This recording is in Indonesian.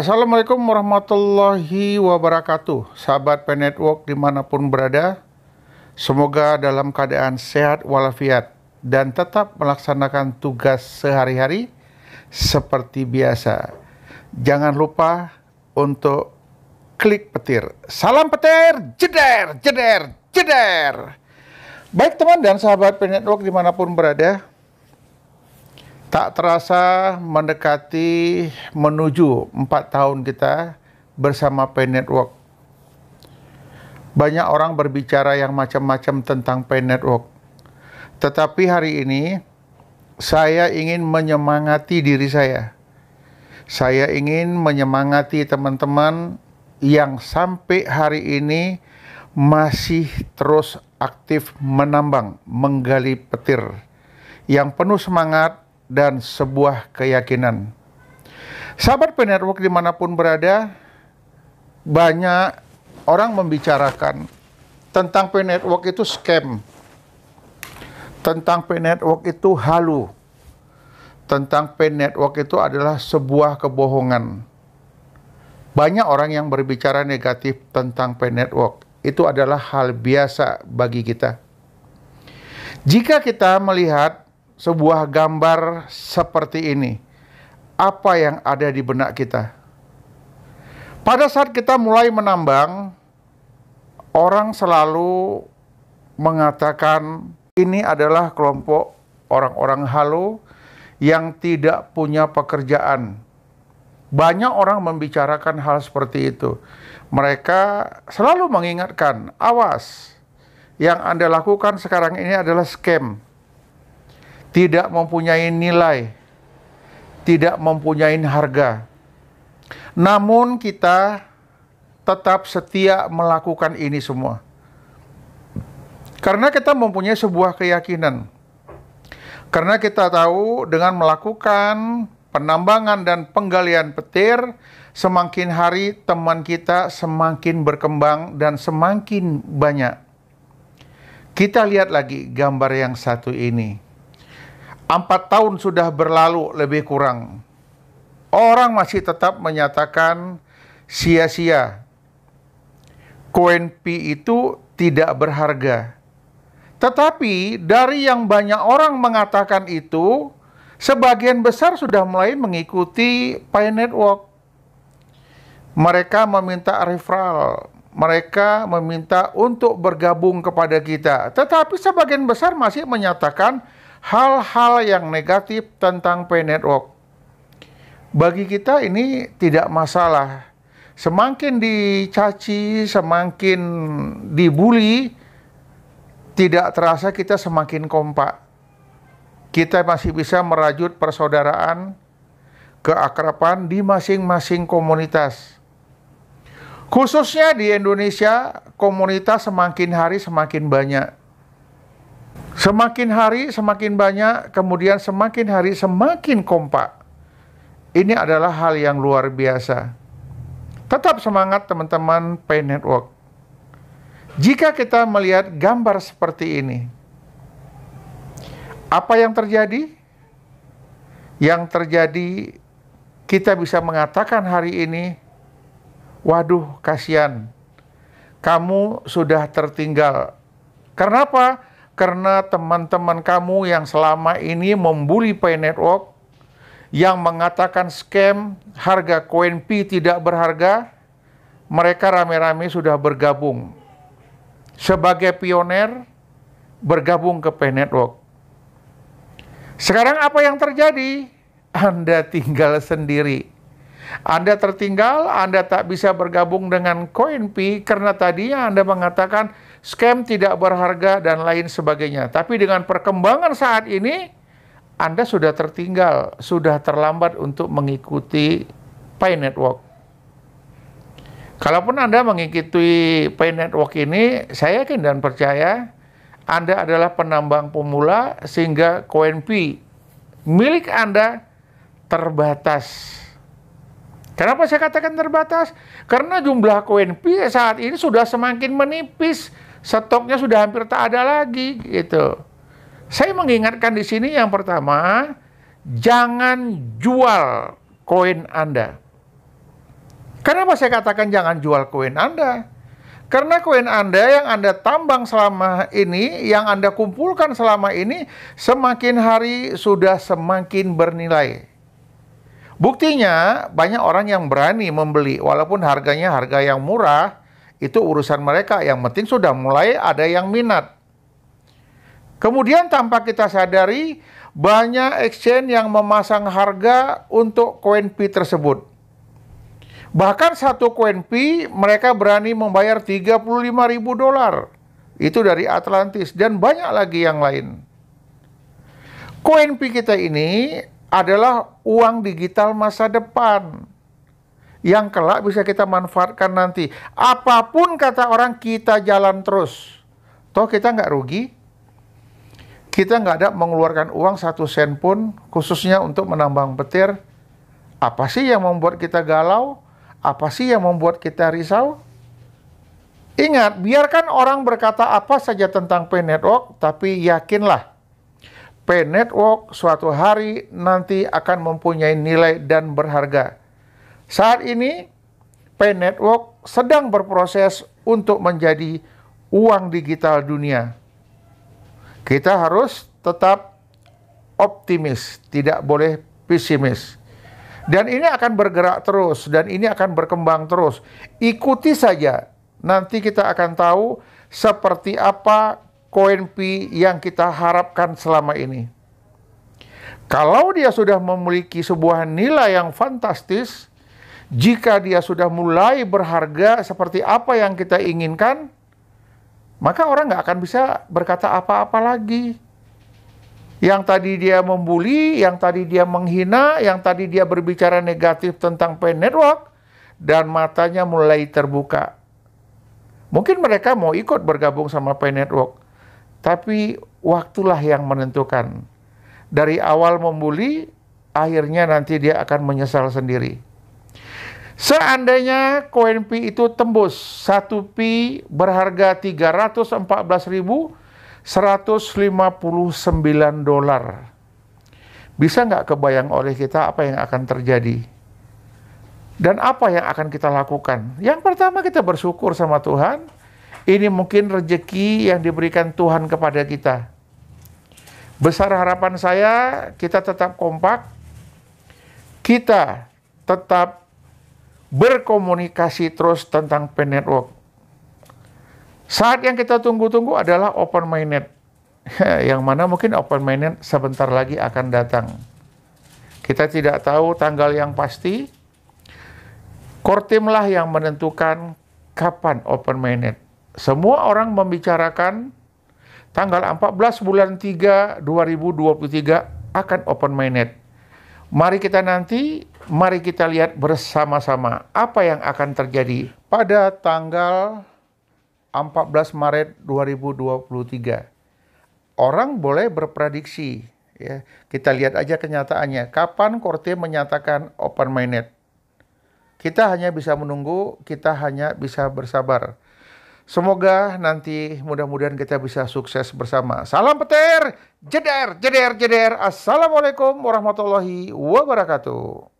Assalamualaikum warahmatullahi wabarakatuh Sahabat Pen Network dimanapun berada Semoga dalam keadaan sehat walafiat Dan tetap melaksanakan tugas sehari-hari Seperti biasa Jangan lupa untuk klik petir Salam petir, jeder, jeder, jeder Baik teman dan sahabat Pen Network dimanapun berada Tak terasa mendekati menuju empat tahun kita bersama Pay Network. Banyak orang berbicara yang macam-macam tentang Pay Network. Tetapi hari ini saya ingin menyemangati diri saya. Saya ingin menyemangati teman-teman yang sampai hari ini masih terus aktif menambang, menggali petir. Yang penuh semangat dan sebuah keyakinan. Sahabat penetwork dimanapun berada, banyak orang membicarakan tentang penetwork itu scam, tentang penetwork itu halu, tentang penetwork itu adalah sebuah kebohongan. Banyak orang yang berbicara negatif tentang penetwork. Itu adalah hal biasa bagi kita. Jika kita melihat sebuah gambar seperti ini. Apa yang ada di benak kita? Pada saat kita mulai menambang, orang selalu mengatakan ini adalah kelompok orang-orang halu yang tidak punya pekerjaan. Banyak orang membicarakan hal seperti itu. Mereka selalu mengingatkan, awas, yang Anda lakukan sekarang ini adalah scam tidak mempunyai nilai, tidak mempunyai harga. Namun kita tetap setia melakukan ini semua. Karena kita mempunyai sebuah keyakinan. Karena kita tahu dengan melakukan penambangan dan penggalian petir, semakin hari teman kita semakin berkembang dan semakin banyak. Kita lihat lagi gambar yang satu ini. Empat tahun sudah berlalu lebih kurang. Orang masih tetap menyatakan sia-sia. Koin P itu tidak berharga. Tetapi dari yang banyak orang mengatakan itu, sebagian besar sudah mulai mengikuti Pi Network. Mereka meminta referral, mereka meminta untuk bergabung kepada kita. Tetapi sebagian besar masih menyatakan hal-hal yang negatif tentang pay network. Bagi kita ini tidak masalah. Semakin dicaci, semakin dibully, tidak terasa kita semakin kompak. Kita masih bisa merajut persaudaraan, keakraban di masing-masing komunitas. Khususnya di Indonesia, komunitas semakin hari semakin banyak Semakin hari semakin banyak, kemudian semakin hari semakin kompak. Ini adalah hal yang luar biasa. Tetap semangat teman-teman Pay Network. Jika kita melihat gambar seperti ini, apa yang terjadi? Yang terjadi kita bisa mengatakan hari ini, waduh kasihan, kamu sudah tertinggal. Kenapa? apa? karena teman-teman kamu yang selama ini membuli Pay Network yang mengatakan scam harga koin P tidak berharga, mereka rame-rame sudah bergabung sebagai pioner bergabung ke Pay Network. Sekarang apa yang terjadi? Anda tinggal sendiri. Anda tertinggal, Anda tak bisa bergabung dengan CoinP karena tadinya Anda mengatakan scam tidak berharga, dan lain sebagainya. Tapi dengan perkembangan saat ini, Anda sudah tertinggal, sudah terlambat untuk mengikuti Pay Network. Kalaupun Anda mengikuti Pay Network ini, saya yakin dan percaya Anda adalah penambang pemula sehingga koin P milik Anda terbatas. Kenapa saya katakan terbatas? Karena jumlah koin P saat ini sudah semakin menipis stoknya sudah hampir tak ada lagi gitu. Saya mengingatkan di sini yang pertama, jangan jual koin Anda. Kenapa saya katakan jangan jual koin Anda? Karena koin Anda yang Anda tambang selama ini, yang Anda kumpulkan selama ini, semakin hari sudah semakin bernilai. Buktinya, banyak orang yang berani membeli, walaupun harganya harga yang murah, itu urusan mereka. Yang penting sudah mulai ada yang minat. Kemudian tanpa kita sadari, banyak exchange yang memasang harga untuk koin P tersebut. Bahkan satu koin P mereka berani membayar 35 ribu dolar. Itu dari Atlantis dan banyak lagi yang lain. Koin P kita ini adalah uang digital masa depan yang kelak bisa kita manfaatkan nanti. Apapun kata orang, kita jalan terus. Toh kita nggak rugi, kita nggak ada mengeluarkan uang satu sen pun khususnya untuk menambang petir. Apa sih yang membuat kita galau? Apa sih yang membuat kita risau? Ingat, biarkan orang berkata apa saja tentang p Network, tapi yakinlah p Network suatu hari nanti akan mempunyai nilai dan berharga saat ini, Pay Network sedang berproses untuk menjadi uang digital dunia. Kita harus tetap optimis, tidak boleh pesimis. Dan ini akan bergerak terus, dan ini akan berkembang terus. Ikuti saja, nanti kita akan tahu seperti apa koin Pi yang kita harapkan selama ini. Kalau dia sudah memiliki sebuah nilai yang fantastis, jika dia sudah mulai berharga seperti apa yang kita inginkan, maka orang nggak akan bisa berkata apa-apa lagi. Yang tadi dia membuli, yang tadi dia menghina, yang tadi dia berbicara negatif tentang pen network, dan matanya mulai terbuka. Mungkin mereka mau ikut bergabung sama pen network, tapi waktulah yang menentukan. Dari awal membuli, akhirnya nanti dia akan menyesal sendiri. Seandainya koin P itu tembus 1 pi berharga 314.159 dolar. Bisa nggak kebayang oleh kita apa yang akan terjadi? Dan apa yang akan kita lakukan? Yang pertama kita bersyukur sama Tuhan. Ini mungkin rejeki yang diberikan Tuhan kepada kita. Besar harapan saya kita tetap kompak. Kita tetap berkomunikasi terus tentang pen network. Saat yang kita tunggu-tunggu adalah open mainnet. yang mana mungkin open mainnet sebentar lagi akan datang. Kita tidak tahu tanggal yang pasti. lah yang menentukan kapan open mainnet. Semua orang membicarakan tanggal 14 bulan 3 2023 akan open mainnet. Mari kita nanti, mari kita lihat bersama-sama apa yang akan terjadi pada tanggal 14 Maret 2023. Orang boleh berprediksi, ya. Kita lihat aja kenyataannya. Kapan Korte menyatakan open minded? Kita hanya bisa menunggu, kita hanya bisa bersabar. Semoga nanti mudah-mudahan kita bisa sukses bersama. Salam petir, jeder, jeder, jeder. Assalamualaikum warahmatullahi wabarakatuh.